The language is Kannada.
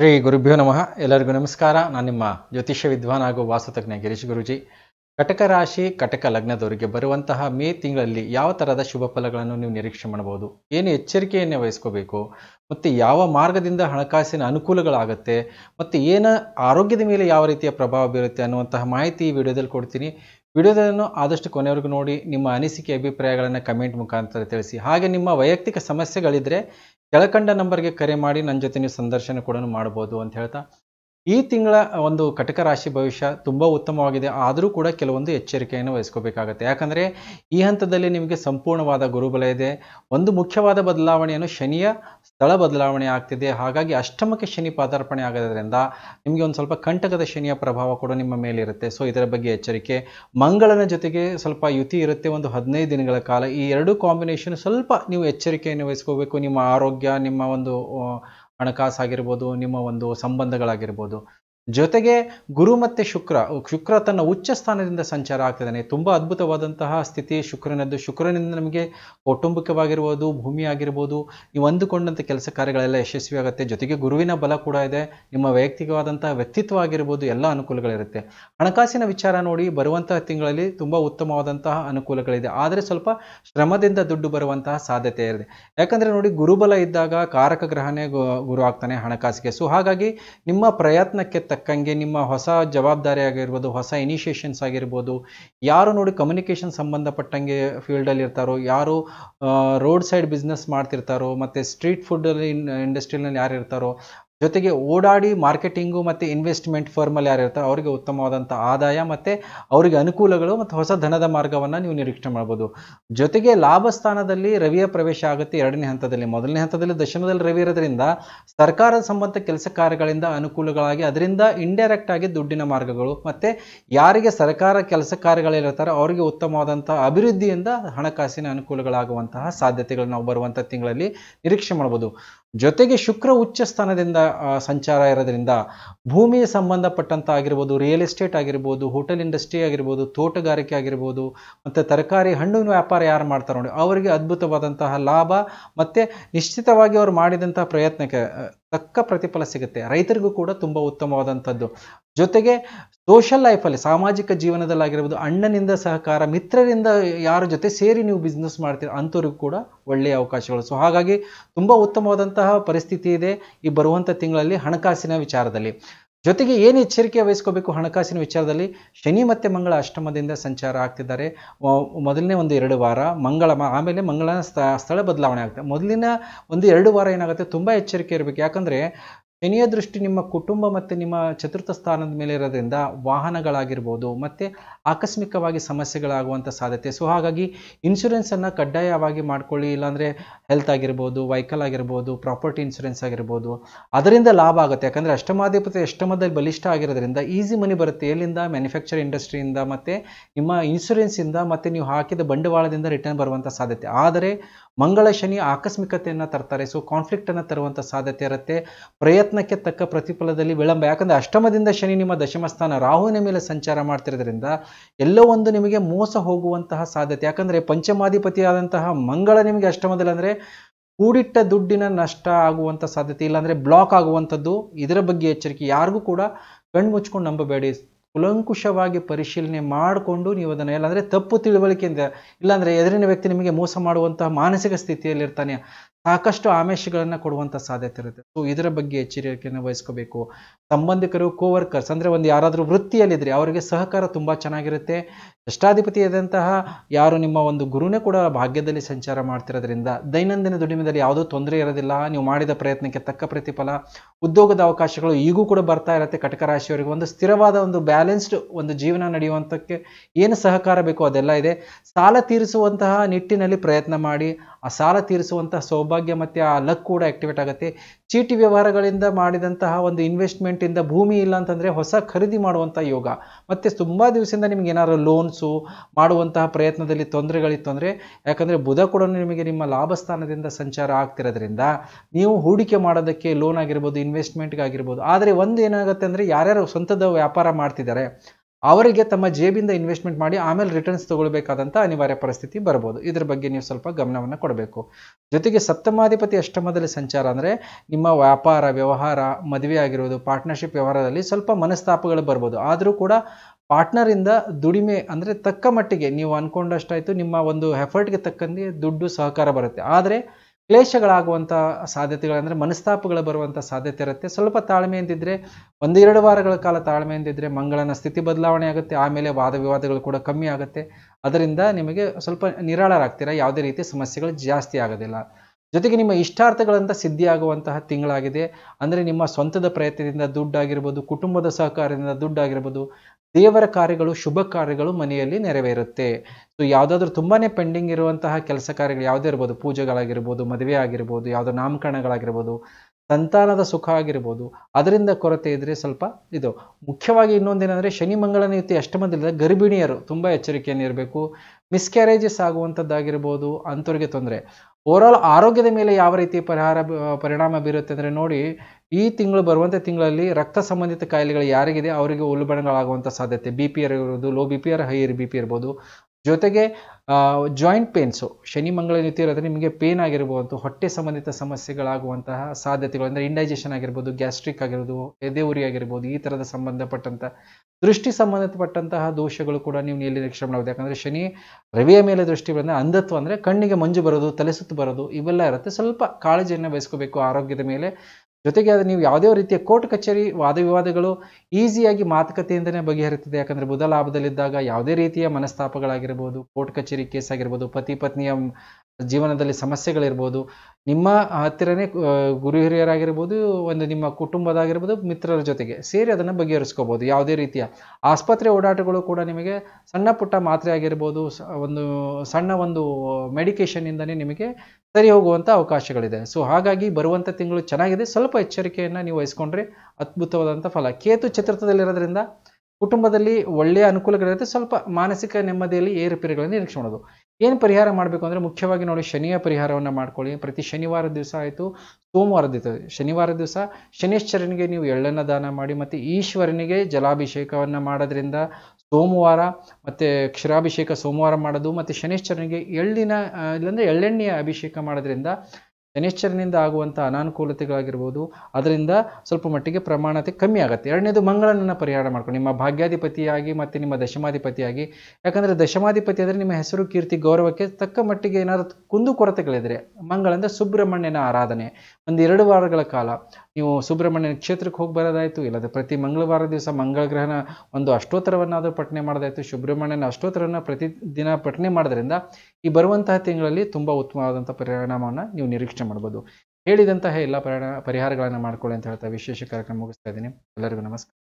ಶ್ರೀ ಗುರುಭ್ಯೋ ನಮಃ ಎಲ್ಲರಿಗೂ ನಮಸ್ಕಾರ ನಾನು ನಿಮ್ಮ ಜ್ಯೋತಿಷ್ಯ ವಿದ್ವಾನ್ ಹಾಗೂ ವಾಸುತಜ್ಞ ಗಿರೀಶ್ ಗುರುಜಿ ಕಟಕ ರಾಶಿ ಕಟಕ ಲಗ್ನದವರಿಗೆ ಬರುವಂತಹ ಮೇ ತಿಂಗಳಲ್ಲಿ ಯಾವ ಥರದ ಶುಭ ಫಲಗಳನ್ನು ನೀವು ನಿರೀಕ್ಷೆ ಮಾಡಬಹುದು ಏನು ಎಚ್ಚರಿಕೆಯನ್ನು ವಹಿಸ್ಕೋಬೇಕು ಮತ್ತು ಯಾವ ಮಾರ್ಗದಿಂದ ಹಣಕಾಸಿನ ಅನುಕೂಲಗಳಾಗುತ್ತೆ ಮತ್ತು ಏನು ಆರೋಗ್ಯದ ಮೇಲೆ ಯಾವ ರೀತಿಯ ಪ್ರಭಾವ ಬೀರುತ್ತೆ ಅನ್ನುವಂತಹ ಮಾಹಿತಿ ಈ ವಿಡಿಯೋದಲ್ಲಿ ಕೊಡ್ತೀನಿ ವಿಡಿಯೋದನ್ನು ಆದಷ್ಟು ಕೊನೆಯವರೆಗೂ ನೋಡಿ ನಿಮ್ಮ ಅನಿಸಿಕೆ ಅಭಿಪ್ರಾಯಗಳನ್ನು ಕಮೆಂಟ್ ಮುಖಾಂತರ ತಿಳಿಸಿ ಹಾಗೆ ನಿಮ್ಮ ವೈಯಕ್ತಿಕ ಸಮಸ್ಯೆಗಳಿದ್ದರೆ ಕೆಳಕಂಡ ನಂಬರ್ಗೆ ಕರೆ ಮಾಡಿ ನನ್ನ ಜೊತೆ ನೀವು ಸಂದರ್ಶನ ಕೂಡ ಮಾಡ್ಬೋದು ಅಂತ ಹೇಳ್ತಾ ಈ ತಿಂಗಳ ಒಂದು ಕಟಕ ರಾಶಿ ಭವಿಷ್ಯ ತುಂಬ ಉತ್ತಮವಾಗಿದೆ ಆದರೂ ಕೂಡ ಕೆಲವೊಂದು ಎಚ್ಚರಿಕೆಯನ್ನು ವಹಿಸ್ಕೋಬೇಕಾಗತ್ತೆ ಯಾಕಂದರೆ ಈ ಹಂತದಲ್ಲಿ ನಿಮಗೆ ಸಂಪೂರ್ಣವಾದ ಗುರುಬಲ ಇದೆ ಒಂದು ಮುಖ್ಯವಾದ ಬದಲಾವಣೆಯನ್ನು ಶನಿಯ ಸ್ಥಳ ಬದಲಾವಣೆ ಆಗ್ತಿದೆ ಹಾಗಾಗಿ ಅಷ್ಟಮಕ್ಕೆ ಶನಿ ಪಾದಾರ್ಪಣೆ ಆಗೋದ್ರಿಂದ ನಿಮಗೆ ಒಂದು ಸ್ವಲ್ಪ ಕಂಟಕದ ಶನಿಯ ಪ್ರಭಾವ ಕೂಡ ನಿಮ್ಮ ಮೇಲಿರುತ್ತೆ ಸೊ ಇದರ ಬಗ್ಗೆ ಎಚ್ಚರಿಕೆ ಮಂಗಳನ ಜೊತೆಗೆ ಸ್ವಲ್ಪ ಯುತಿ ಇರುತ್ತೆ ಒಂದು ಹದಿನೈದು ದಿನಗಳ ಕಾಲ ಈ ಎರಡೂ ಕಾಂಬಿನೇಷನ್ ಸ್ವಲ್ಪ ನೀವು ಎಚ್ಚರಿಕೆಯನ್ನು ವಹಿಸ್ಕೋಬೇಕು ನಿಮ್ಮ ಆರೋಗ್ಯ ನಿಮ್ಮ ಒಂದು ಹಣಕಾಸಾಗಿರ್ಬೋದು ನಿಮ್ಮ ಒಂದು ಸಂಬಂಧಗಳಾಗಿರ್ಬೋದು ಜೊತೆಗೆ ಗುರು ಮತ್ತು ಶುಕ್ರ ಶುಕ್ರ ತನ್ನ ಉಚ್ಚ ಸ್ಥಾನದಿಂದ ಸಂಚಾರ ಆಗ್ತಿದ್ದಾನೆ ತುಂಬ ಅದ್ಭುತವಾದಂತಹ ಸ್ಥಿತಿ ಶುಕ್ರನದ್ದು ಶುಕ್ರನಿಂದ ನಮಗೆ ಕೌಟುಂಬಿಕವಾಗಿರ್ಬೋದು ಭೂಮಿ ಆಗಿರ್ಬೋದು ನೀವು ಅಂದುಕೊಂಡಂಥ ಕೆಲಸ ಕಾರ್ಯಗಳೆಲ್ಲ ಯಶಸ್ವಿ ಆಗುತ್ತೆ ಜೊತೆಗೆ ಗುರುವಿನ ಬಲ ಕೂಡ ಇದೆ ನಿಮ್ಮ ವೈಯಕ್ತಿಕವಾದಂತಹ ವ್ಯಕ್ತಿತ್ವ ಆಗಿರ್ಬೋದು ಎಲ್ಲ ಅನುಕೂಲಗಳಿರುತ್ತೆ ಹಣಕಾಸಿನ ವಿಚಾರ ನೋಡಿ ಬರುವಂತಹ ತಿಂಗಳಲ್ಲಿ ತುಂಬ ಉತ್ತಮವಾದಂತಹ ಅನುಕೂಲಗಳಿದೆ ಆದರೆ ಸ್ವಲ್ಪ ಶ್ರಮದಿಂದ ದುಡ್ಡು ಬರುವಂತಹ ಸಾಧ್ಯತೆ ಇದೆ ಯಾಕಂದರೆ ನೋಡಿ ಗುರುಬಲ ಇದ್ದಾಗ ಕಾರಕ ಗ್ರಹಣೆ ಗುರು ಆಗ್ತಾನೆ ಹಣಕಾಸಿಗೆ ಸೊ ಹಾಗಾಗಿ ನಿಮ್ಮ ಪ್ರಯತ್ನಕ್ಕೆ ತಕ್ಕ ತಕ್ಕಂಗೆ ನಿಮ್ಮ ಹೊಸ ಜವಾಬ್ದಾರಿ ಆಗಿರ್ಬೋದು ಹೊಸ ಇನಿಷಿಯೇಷನ್ಸ್ ಆಗಿರ್ಬೋದು ಯಾರು ನೋಡಿ ಕಮ್ಯುನಿಕೇಷನ್ ಸಂಬಂಧಪಟ್ಟಂಗೆ ಫೀಲ್ಡಲ್ಲಿ ಇರ್ತಾರೋ ಯಾರು ರೋಡ್ ಸೈಡ್ ಬಿಸ್ನೆಸ್ ಮಾಡ್ತಿರ್ತಾರೋ ಮತ್ತು ಸ್ಟ್ರೀಟ್ ಫುಡ್ಡಲ್ಲಿ ಇಂಡಸ್ಟ್ರಿನಲ್ಲಿ ಯಾರು ಇರ್ತಾರೋ ಜೊತೆಗೆ ಓಡಾಡಿ ಮಾರ್ಕೆಟಿಂಗು ಮತ್ತು ಇನ್ವೆಸ್ಟ್ಮೆಂಟ್ ಫರ್ಮಲ್ಲಿ ಯಾರು ಇರ್ತಾರೆ ಅವರಿಗೆ ಉತ್ತಮವಾದಂಥ ಆದಾಯ ಮತ್ತು ಅವರಿಗೆ ಅನುಕೂಲಗಳು ಮತ್ತು ಹೊಸ ಧನದ ಮಾರ್ಗವನ್ನು ನೀವು ನಿರೀಕ್ಷೆ ಮಾಡ್ಬೋದು ಜೊತೆಗೆ ಲಾಭ ಸ್ಥಾನದಲ್ಲಿ ರವಿಯ ಪ್ರವೇಶ ಆಗುತ್ತೆ ಎರಡನೇ ಹಂತದಲ್ಲಿ ಮೊದಲನೇ ಹಂತದಲ್ಲಿ ದಶಮದಲ್ಲಿ ರವಿ ಇರೋದ್ರಿಂದ ಸರ್ಕಾರ ಸಂಬಂಧ ಕೆಲಸ ಕಾರ್ಯಗಳಿಂದ ಅನುಕೂಲಗಳಾಗಿ ಅದರಿಂದ ಇಂಡೈರೆಕ್ಟ್ ಆಗಿ ದುಡ್ಡಿನ ಮಾರ್ಗಗಳು ಮತ್ತು ಯಾರಿಗೆ ಸರ್ಕಾರ ಕೆಲಸ ಕಾರ್ಯಗಳಿರ್ತಾರೋ ಅವರಿಗೆ ಉತ್ತಮವಾದಂಥ ಅಭಿವೃದ್ಧಿಯಿಂದ ಹಣಕಾಸಿನ ಅನುಕೂಲಗಳಾಗುವಂತಹ ಸಾಧ್ಯತೆಗಳು ನಾವು ಬರುವಂಥ ತಿಂಗಳಲ್ಲಿ ನಿರೀಕ್ಷೆ ಮಾಡ್ಬೋದು ಜೊತೆಗೆ ಶುಕ್ರ ಉಚ್ಚ ಸ್ಥಾನದಿಂದ ಸಂಚಾರ ಇರೋದ್ರಿಂದ ಭೂಮಿಗೆ ಸಂಬಂಧಪಟ್ಟಂತ ಆಗಿರ್ಬೋದು ರಿಯಲ್ ಎಸ್ಟೇಟ್ ಆಗಿರ್ಬೋದು ಹೋಟೆಲ್ ಇಂಡಸ್ಟ್ರಿ ಆಗಿರ್ಬೋದು ತೋಟಗಾರಿಕೆ ಆಗಿರ್ಬೋದು ಮತ್ತು ತರಕಾರಿ ಹಣ್ಣಿನ ವ್ಯಾಪಾರ ಯಾರು ಮಾಡ್ತಾರೆ ನೋಡಿ ಅವರಿಗೆ ಅದ್ಭುತವಾದಂತಹ ಲಾಭ ಮತ್ತು ನಿಶ್ಚಿತವಾಗಿ ಅವರು ಮಾಡಿದಂಥ ಪ್ರಯತ್ನಕ್ಕೆ ತಕ್ಕ ಪ್ರತಿಫಲ ಸಿಗುತ್ತೆ ರೈತರಿಗೂ ಕೂಡ ತುಂಬ ಉತ್ತಮವಾದಂಥದ್ದು ಜೊತೆಗೆ ಸೋಷಲ್ ಲೈಫಲ್ಲಿ ಸಾಮಾಜಿಕ ಜೀವನದಲ್ಲಾಗಿರ್ಬೋದು ಅಣ್ಣನಿಂದ ಸಹಕಾರ ಮಿತ್ರರಿಂದ ಯಾರ ಜೊತೆ ಸೇರಿ ನೀವು ಬಿಸ್ನೆಸ್ ಮಾಡ್ತೀರ ಅಂಥವ್ರಿಗೂ ಕೂಡ ಒಳ್ಳೆಯ ಅವಕಾಶಗಳು ಸೊ ಹಾಗಾಗಿ ತುಂಬ ಉತ್ತಮವಾದಂತಹ ಪರಿಸ್ಥಿತಿ ಇದೆ ಈ ಬರುವಂಥ ತಿಂಗಳಲ್ಲಿ ಹಣಕಾಸಿನ ವಿಚಾರದಲ್ಲಿ ಜೊತೆಗೆ ಏನು ಎಚ್ಚರಿಕೆ ವಹಿಸ್ಕೋಬೇಕು ಹಣಕಾಸಿನ ವಿಚಾರದಲ್ಲಿ ಶನಿ ಮತ್ತು ಮಂಗಳ ಅಷ್ಟಮದಿಂದ ಸಂಚಾರ ಆಗ್ತಿದ್ದಾರೆ ಮೊದಲನೇ ಒಂದು ಎರಡು ವಾರ ಮಂಗಳ ಆಮೇಲೆ ಮಂಗಳನ ಸ್ಥಳ ಬದಲಾವಣೆ ಆಗುತ್ತೆ ಮೊದಲಿನ ಒಂದು ಎರಡು ವಾರ ಏನಾಗುತ್ತೆ ತುಂಬ ಎಚ್ಚರಿಕೆ ಇರಬೇಕು ಯಾಕಂದರೆ ಶನಿಯ ದೃಷ್ಟಿ ನಿಮ್ಮ ಕುಟುಂಬ ಮತ್ತು ನಿಮ್ಮ ಚತುರ್ಥ ಸ್ಥಾನದ ಮೇಲೆ ಇರೋದ್ರಿಂದ ವಾಹನಗಳಾಗಿರ್ಬೋದು ಮತ್ತು ಆಕಸ್ಮಿಕವಾಗಿ ಸಮಸ್ಯೆಗಳಾಗುವಂಥ ಸಾಧ್ಯತೆ ಸೊ ಹಾಗಾಗಿ ಇನ್ಶೂರೆನ್ಸನ್ನು ಕಡ್ಡಾಯವಾಗಿ ಮಾಡ್ಕೊಳ್ಳಿ ಇಲ್ಲಾಂದರೆ ಹೆಲ್ತ್ ಆಗಿರ್ಬೋದು ವೆಹಿಕಲ್ ಆಗಿರ್ಬೋದು ಪ್ರಾಪರ್ಟಿ ಇನ್ಶೂರೆನ್ಸ್ ಆಗಿರ್ಬೋದು ಅದರಿಂದ ಲಾಭ ಆಗುತ್ತೆ ಯಾಕಂದರೆ ಅಷ್ಟಮಾಧಿಪತಿ ಅಷ್ಟಮದಲ್ಲಿ ಬಲಿಷ್ಠ ಆಗಿರೋದ್ರಿಂದ ಈಸಿ ಮನಿ ಬರುತ್ತೆ ಎಲ್ಲಿಂದ ಮ್ಯಾನುಫ್ಯಾಕ್ಚರ್ ಇಂಡಸ್ಟ್ರಿಯಿಂದ ಮತ್ತು ನಿಮ್ಮ ಇನ್ಶೂರೆನ್ಸಿಂದ ಮತ್ತು ನೀವು ಹಾಕಿದ ಬಂಡವಾಳದಿಂದ ರಿಟರ್ನ್ ಬರುವಂಥ ಸಾಧ್ಯತೆ ಆದರೆ ಮಂಗಳ ಶನಿ ಆಕಸ್ಮಿಕತೆಯನ್ನು ತರ್ತಾರೆ ಸೊ ಕಾನ್ಫ್ಲಿಕ್ಟನ್ನು ತರುವಂಥ ಸಾಧ್ಯತೆ ಇರುತ್ತೆ ಪ್ರಯತ್ನಕ್ಕೆ ತಕ್ಕ ಪ್ರತಿಫಲದಲ್ಲಿ ವಿಳಂಬ ಯಾಕಂದರೆ ಅಷ್ಟಮದಿಂದ ಶನಿ ನಿಮ್ಮ ದಶಮಸ್ಥಾನ ರಾಹುವಿನ ಮೇಲೆ ಸಂಚಾರ ಮಾಡ್ತಿರೋದ್ರಿಂದ ಎಲ್ಲೋ ಒಂದು ನಿಮಗೆ ಮೋಸ ಹೋಗುವಂತಹ ಸಾಧ್ಯತೆ ಯಾಕಂದರೆ ಪಂಚಮಾಧಿಪತಿಯಾದಂತಹ ಮಂಗಳ ನಿಮಗೆ ಅಷ್ಟಮದಲ್ಲಿ ಅಂದರೆ ಕೂಡಿಟ್ಟ ದುಡ್ಡಿನ ನಷ್ಟ ಆಗುವಂಥ ಸಾಧ್ಯತೆ ಇಲ್ಲಾಂದರೆ ಬ್ಲಾಕ್ ಆಗುವಂಥದ್ದು ಇದರ ಬಗ್ಗೆ ಎಚ್ಚರಿಕೆ ಯಾರಿಗೂ ಕೂಡ ಕಣ್ಣು ನಂಬಬೇಡಿ ಕುಲಂಕುಷವಾಗಿ ಪರಿಶೀಲನೆ ಮಾಡಿಕೊಂಡು ನೀವು ಅದನ್ನು ಇಲ್ಲಾಂದರೆ ತಪ್ಪು ತಿಳುವಳಿಕೆಯಿಂದ ಇಲ್ಲಾಂದರೆ ಎದುರಿನ ವ್ಯಕ್ತಿ ನಿಮಗೆ ಮೋಸ ಮಾಡುವಂತಹ ಮಾನಸಿಕ ಸ್ಥಿತಿಯಲ್ಲಿರ್ತಾನೆ ಸಾಕಷ್ಟು ಆಮೇಶಗಳನ್ನು ಕೊಡುವಂಥ ಸಾಧ್ಯತೆ ಇರುತ್ತೆ ಸೊ ಇದರ ಬಗ್ಗೆ ಎಚ್ಚರಿಕೆಯನ್ನು ವಹಿಸ್ಕೋಬೇಕು ಸಂಬಂಧಿಕರು ಕೋವರ್ಕರ್ಸ್ ಅಂದರೆ ಒಂದು ಯಾರಾದರೂ ವೃತ್ತಿಯಲ್ಲಿದ್ದರೆ ಅವರಿಗೆ ಸಹಕಾರ ತುಂಬ ಚೆನ್ನಾಗಿರುತ್ತೆ ಇಷ್ಟಾಧಿಪತಿಯಾದಂತಹ ಯಾರು ನಿಮ್ಮ ಒಂದು ಗುರುನೇ ಕೂಡ ಭಾಗ್ಯದಲ್ಲಿ ಸಂಚಾರ ಮಾಡ್ತಿರೋದ್ರಿಂದ ದೈನಂದಿನ ದುಡಿಮೆದಲ್ಲಿ ಯಾವುದೋ ತೊಂದರೆ ಇರೋದಿಲ್ಲ ನೀವು ಮಾಡಿದ ಪ್ರಯತ್ನಕ್ಕೆ ತಕ್ಕ ಪ್ರತಿಫಲ ಉದ್ಯೋಗದ ಅವಕಾಶಗಳು ಈಗೂ ಕೂಡ ಬರ್ತಾ ಇರುತ್ತೆ ಕಟಕ ರಾಶಿಯವರಿಗೆ ಒಂದು ಸ್ಥಿರವಾದ ಒಂದು ಬ್ಯಾಲೆನ್ಸ್ಡ್ ಒಂದು ಜೀವನ ನಡೆಯುವಂಥಕ್ಕೆ ಏನು ಸಹಕಾರ ಬೇಕೋ ಅದೆಲ್ಲ ಇದೆ ಸಾಲ ತೀರಿಸುವಂತಹ ನಿಟ್ಟಿನಲ್ಲಿ ಪ್ರಯತ್ನ ಮಾಡಿ ಆ ಸಾಲ ತೀರಿಸುವಂಥ ಸೌಭಾಗ್ಯ ಮತ್ತು ಆ ಲಕ್ ಕೂಡ ಆಕ್ಟಿವೇಟ್ ಆಗುತ್ತೆ ಚೀಟಿ ವ್ಯವಹಾರಗಳಿಂದ ಮಾಡಿದಂತಹ ಒಂದು ಇನ್ವೆಸ್ಟ್ಮೆಂಟಿಂದ ಭೂಮಿ ಇಲ್ಲ ಅಂತಂದರೆ ಹೊಸ ಖರೀದಿ ಮಾಡುವಂಥ ಯೋಗ ಮತ್ತು ತುಂಬ ದಿವಸದಿಂದ ನಿಮ್ಗೆ ಏನಾದ್ರು ಲೋನ್ಸು ಮಾಡುವಂತಹ ಪ್ರಯತ್ನದಲ್ಲಿ ತೊಂದರೆಗಳಿತ್ತು ಅಂದರೆ ಯಾಕಂದರೆ ಬುಧ ಕೂಡ ನಿಮಗೆ ನಿಮ್ಮ ಲಾಭ ಸ್ಥಾನದಿಂದ ಸಂಚಾರ ಆಗ್ತಿರೋದ್ರಿಂದ ನೀವು ಹೂಡಿಕೆ ಮಾಡೋದಕ್ಕೆ ಲೋನ್ ಆಗಿರ್ಬೋದು ಇನ್ವೆಸ್ಟ್ಮೆಂಟ್ಗಾಗಿರ್ಬೋದು ಆದರೆ ಒಂದು ಏನಾಗುತ್ತೆ ಅಂದರೆ ಯಾರ್ಯಾರು ಸ್ವಂತದ ವ್ಯಾಪಾರ ಮಾಡ್ತಿದ್ದಾರೆ ಅವರಿಗೆ ತಮ್ಮ ಜೇಬಿಂದ ಇನ್ವೆಸ್ಟ್ಮೆಂಟ್ ಮಾಡಿ ಆಮೇಲೆ ರಿಟರ್ನ್ಸ್ ತಗೊಳ್ಬೇಕಾದಂಥ ಅನಿವಾರ್ಯ ಪರಿಸ್ಥಿತಿ ಬರ್ಬೋದು ಇದ್ರ ಬಗ್ಗೆ ನೀವು ಸ್ವಲ್ಪ ಗಮನವನ್ನು ಕೊಡಬೇಕು ಜೊತೆಗೆ ಸಪ್ತಮಾಧಿಪತಿ ಅಷ್ಟಮದಲ್ಲಿ ಸಂಚಾರ ಅಂದರೆ ನಿಮ್ಮ ವ್ಯಾಪಾರ ವ್ಯವಹಾರ ಮದುವೆ ಆಗಿರೋದು ಪಾರ್ಟ್ನರ್ಶಿಪ್ ವ್ಯವಹಾರದಲ್ಲಿ ಸ್ವಲ್ಪ ಮನಸ್ತಾಪಗಳು ಬರ್ಬೋದು ಆದರೂ ಕೂಡ ಪಾರ್ಟ್ನರಿಂದ ದುಡಿಮೆ ಅಂದರೆ ತಕ್ಕ ಮಟ್ಟಿಗೆ ನೀವು ಅಂದ್ಕೊಂಡಷ್ಟಾಯಿತು ನಿಮ್ಮ ಒಂದು ಎಫರ್ಟ್ಗೆ ತಕ್ಕಂತೆ ದುಡ್ಡು ಸಹಕಾರ ಬರುತ್ತೆ ಆದರೆ ಕ್ಲೇಶಗಳಾಗುವಂಥ ಸಾಧ್ಯತೆಗಳಂದರೆ ಮನಸ್ತಾಪಗಳು ಬರುವಂಥ ಸಾಧ್ಯತೆ ಇರುತ್ತೆ ಸ್ವಲ್ಪ ತಾಳ್ಮೆಯಿಂದಿದ್ದರೆ ಒಂದೆರಡು ವಾರಗಳ ಕಾಲ ಇದ್ದರೆ ಮಂಗಳನ ಸ್ಥಿತಿ ಬದಲಾವಣೆ ಆಗುತ್ತೆ ಆಮೇಲೆ ವಾದ ವಿವಾದಗಳು ಕೂಡ ಕಮ್ಮಿ ಆಗುತ್ತೆ ಅದರಿಂದ ನಿಮಗೆ ಸ್ವಲ್ಪ ನಿರಾಳರಾಗ್ತೀರ ಯಾವುದೇ ರೀತಿ ಸಮಸ್ಯೆಗಳು ಜಾಸ್ತಿ ಆಗೋದಿಲ್ಲ ಜೊತೆಗೆ ನಿಮ್ಮ ಇಷ್ಟಾರ್ಥಗಳಿಂದ ಸಿದ್ಧಿಯಾಗುವಂತಹ ತಿಂಗಳಾಗಿದೆ ಅಂದರೆ ನಿಮ್ಮ ಸ್ವಂತದ ಪ್ರಯತ್ನದಿಂದ ದುಡ್ಡಾಗಿರ್ಬೋದು ಕುಟುಂಬದ ಸಹಕಾರದಿಂದ ದುಡ್ಡಾಗಿರ್ಬೋದು ದೇವರ ಕಾರ್ಯಗಳು ಶುಭ ಕಾರ್ಯಗಳು ಮನೆಯಲ್ಲಿ ನೆರವೇರುತ್ತೆ ಸೊ ಯಾವುದಾದ್ರೂ ತುಂಬಾ ಪೆಂಡಿಂಗ್ ಇರುವಂತಹ ಕೆಲಸ ಕಾರ್ಯಗಳು ಯಾವುದೇ ಇರ್ಬೋದು ಪೂಜೆಗಳಾಗಿರ್ಬೋದು ಮದುವೆ ಆಗಿರ್ಬೋದು ಯಾವುದೋ ನಾಮಕರಣಗಳಾಗಿರ್ಬೋದು ಸಂತಾನದ ಸುಖ ಆಗಿರ್ಬೋದು ಅದರಿಂದ ಕೊರತೆ ಇದ್ರೆ ಸ್ವಲ್ಪ ಇದು ಮುಖ್ಯವಾಗಿ ಇನ್ನೊಂದೇನಂದ್ರೆ ಶನಿ ಮಂಗಳನ ಯುತಿ ಗರ್ಭಿಣಿಯರು ತುಂಬಾ ಎಚ್ಚರಿಕೆಯನ್ನು ಇರಬೇಕು ಮಿಸ್ಕ್ಯಾರೇಜಸ್ ಆಗುವಂಥದ್ದಾಗಿರ್ಬೋದು ಅಂಥವ್ರಿಗೆ ತೊಂದರೆ ಆಲ್ ಆರೋಗ್ಯದ ಮೇಲೆ ಯಾವ ರೀತಿ ಪರಿಹಾರ ಪರಿಣಾಮ ಬೀರುತ್ತೆ ಅಂದರೆ ನೋಡಿ ಈ ತಿಂಗಳು ಬರುವಂಥ ತಿಂಗಳಲ್ಲಿ ರಕ್ತ ಸಂಬಂಧಿತ ಕಾಯಿಲೆಗಳು ಯಾರಿಗಿದೆ ಅವರಿಗೆ ಉಲ್ಬಣಗಳಾಗುವಂಥ ಸಾಧ್ಯತೆ ಬಿ ಪಿ ಆರ್ ಇರ್ಬೋದು low B P R high B P ಇರ್ಬೋದು ಜೊತೆಗೆ ಜಾಯಿಂಟ್ ಪೇನ್ಸು ಶನಿ ಮಂಗಳ ನೀತಿ ಇರೋದ್ರೆ ನಿಮಗೆ ಪೇನ್ ಆಗಿರ್ಬೋದು ಹೊಟ್ಟೆ ಸಂಬಂಧಿತ ಸಮಸ್ಯೆಗಳಾಗುವಂತಹ ಸಾಧ್ಯತೆಗಳು ಅಂದರೆ ಇಂಡೈಜೆಷನ್ ಆಗಿರ್ಬೋದು ಗ್ಯಾಸ್ಟ್ರಿಕ್ ಆಗಿರ್ಬೋದು ಎದೆ ಉರಿ ಆಗಿರ್ಬೋದು ಈ ಥರದ ಸಂಬಂಧಪಟ್ಟಂಥ ದೃಷ್ಟಿ ಸಂಬಂಧಪಟ್ಟಂತಹ ದೋಷಗಳು ಕೂಡ ನೀವು ಎಲ್ಲಿ ನಿರೀಕ್ಷೆ ಮಾಡಬಹುದು ಯಾಕಂದರೆ ಶನಿ ರವಿಯ ಮೇಲೆ ದೃಷ್ಟಿ ಬಂದರೆ ಅಂಧತ್ವ ಅಂದರೆ ಕಣ್ಣಿಗೆ ಮಂಜು ಬರೋದು ತಲೆ ಸುತ್ತು ಬರೋದು ಇವೆಲ್ಲ ಇರುತ್ತೆ ಸ್ವಲ್ಪ ಕಾಳಜಿಯನ್ನು ವಹಿಸ್ಕೋಬೇಕು ಆರೋಗ್ಯದ ಮೇಲೆ ಜೊತೆಗೆ ಅದು ನೀವು ಯಾವುದೇ ರೀತಿಯ ಕೋರ್ಟ್ ಕಚೇರಿ ವಾದ ವಿವಾದಗಳು ಈಸಿಯಾಗಿ ಮಾತುಕತೆಯಿಂದನೇ ಬಗೆಹರಿತದೆ ಯಾಕಂದರೆ ಬುಧ ಲಾಭದಲ್ಲಿದ್ದಾಗ ಯಾವುದೇ ರೀತಿಯ ಮನಸ್ತಾಪಗಳಾಗಿರ್ಬೋದು ಕೋರ್ಟ್ ಕಚೇರಿ ಕೇಸ್ ಆಗಿರ್ಬೋದು ಪತಿ ಪತ್ನಿಯ ಜೀವನದಲ್ಲಿ ಸಮಸ್ಯೆಗಳಿರ್ಬೋದು ನಿಮ್ಮ ಹತ್ತಿರನೇ ಗುರು ಹಿರಿಯರಾಗಿರ್ಬೋದು ಒಂದು ನಿಮ್ಮ ಕುಟುಂಬದಾಗಿರ್ಬೋದು ಮಿತ್ರರ ಜೊತೆಗೆ ಸೇರಿ ಅದನ್ನು ಬಗೆಹರಿಸ್ಕೋಬೋದು ಯಾವುದೇ ರೀತಿಯ ಆಸ್ಪತ್ರೆ ಓಡಾಟಗಳು ಕೂಡ ನಿಮಗೆ ಸಣ್ಣ ಪುಟ್ಟ ಮಾತ್ರೆ ಆಗಿರ್ಬೋದು ಒಂದು ಸಣ್ಣ ಒಂದು ಇಂದನೇ ನಿಮಗೆ ಸರಿ ಹೋಗುವಂಥ ಅವಕಾಶಗಳಿದೆ ಸೊ ಹಾಗಾಗಿ ಬರುವಂಥ ತಿಂಗಳು ಚೆನ್ನಾಗಿದೆ ಸ್ವಲ್ಪ ಎಚ್ಚರಿಕೆಯನ್ನು ನೀವು ವಹಿಸ್ಕೊಂಡ್ರೆ ಅದ್ಭುತವಾದಂಥ ಫಲ ಕೇತು ಚತುರ್ಥದಲ್ಲಿರೋದ್ರಿಂದ ಕುಟುಂಬದಲ್ಲಿ ಒಳ್ಳೆಯ ಅನುಕೂಲಗಳಿರುತ್ತೆ ಸ್ವಲ್ಪ ಮಾನಸಿಕ ನೆಮ್ಮದಿಯಲ್ಲಿ ಏರುಪೇರುಗಳನ್ನು ನಿರೀಕ್ಷೆ ಮಾಡೋದು ಏನು ಪರಿಹಾರ ಮಾಡಬೇಕು ಅಂದರೆ ಮುಖ್ಯವಾಗಿ ನೋಡಿ ಶನಿಯ ಪರಿಹಾರವನ್ನು ಮಾಡ್ಕೊಳ್ಳಿ ಪ್ರತಿ ಶನಿವಾರ ದಿವಸ ಆಯಿತು ಸೋಮವಾರದ ದಿವಸ ಶನಿವಾರ ದಿವಸ ಶನೇಶ್ವರನಿಗೆ ನೀವು ಎಳ್ಳನ್ನು ದಾನ ಮಾಡಿ ಮತ್ತು ಈಶ್ವರನಿಗೆ ಜಲಾಭಿಷೇಕವನ್ನು ಮಾಡೋದ್ರಿಂದ ಸೋಮವಾರ ಮತ್ತು ಕ್ಷೀರಾಭಿಷೇಕ ಸೋಮವಾರ ಮಾಡೋದು ಮತ್ತು ಶನೇಶ್ವರನಿಗೆ ಎಳ್ಳಿನ ಇಲ್ಲಾಂದರೆ ಎಳ್ಳೆಣ್ಣೆಯ ಅಭಿಷೇಕ ಮಾಡೋದ್ರಿಂದ ಶನಿಶ್ಚರಿನಿಂದ ಆಗುವಂಥ ಅನಾನುಕೂಲತೆಗಳಾಗಿರ್ಬೋದು ಅದರಿಂದ ಸ್ವಲ್ಪ ಮಟ್ಟಿಗೆ ಪ್ರಮಾಣತೆ ಕಮ್ಮಿ ಆಗುತ್ತೆ ಎರಡನೇದು ಮಂಗಳನನ್ನು ಪರಿಹಾರ ಮಾಡ್ಕೊಂಡು ನಿಮ್ಮ ಭಾಗ್ಯಾಧಿಪತಿಯಾಗಿ ಮತ್ತು ನಿಮ್ಮ ದಶಮಾಧಿಪತಿಯಾಗಿ ಯಾಕಂದರೆ ದಶಮಾಧಿಪತಿ ಅಂದರೆ ನಿಮ್ಮ ಹೆಸರು ಕೀರ್ತಿ ಗೌರವಕ್ಕೆ ತಕ್ಕ ಮಟ್ಟಿಗೆ ಏನಾದರೂ ಕುಂದು ಮಂಗಳಂದರೆ ಸುಬ್ರಹ್ಮಣ್ಯನ ಆರಾಧನೆ ಒಂದು ಎರಡು ವಾರಗಳ ಕಾಲ ನೀವು ಸುಬ್ರಹ್ಮಣ್ಯ ಕ್ಷೇತ್ರಕ್ಕೆ ಹೋಗಿ ಬರೋದಾಯಿತು ಇಲ್ಲದೆ ಪ್ರತಿ ಮಂಗಳವಾರ ದಿವಸ ಮಂಗಳ ಗ್ರಹನ ಒಂದು ಅಷ್ಟೋತ್ತರವನ್ನಾದರೂ ಪಠನೆ ಮಾಡೋದಾಯಿತು ಸುಬ್ರಹ್ಮಣ್ಯನ ಅಷ್ಟೋತ್ತರವನ್ನು ಪ್ರತಿ ದಿನ ಪಠನೆ ಮಾಡೋದ್ರಿಂದ ಈ ಬರುವಂತಹ ತಿಂಗಳಲ್ಲಿ ತುಂಬ ಉತ್ತಮವಾದಂಥ ಪರಿಣಾಮವನ್ನು ನೀವು ನಿರೀಕ್ಷೆ ಮಾಡ್ಬೋದು ಹೇಳಿದಂತಹ ಎಲ್ಲ ಪರಿಣ ಪರಿಹಾರಗಳನ್ನು ಮಾಡ್ಕೊಳ್ಳಿ ಅಂತ ಹೇಳ್ತಾ ವಿಶೇಷ ಕಾರ್ಯಕ್ರಮ ಮುಗಿಸ್ತಾ ಇದ್ದೀನಿ ಎಲ್ಲರಿಗೂ ನಮಸ್ಕಾರ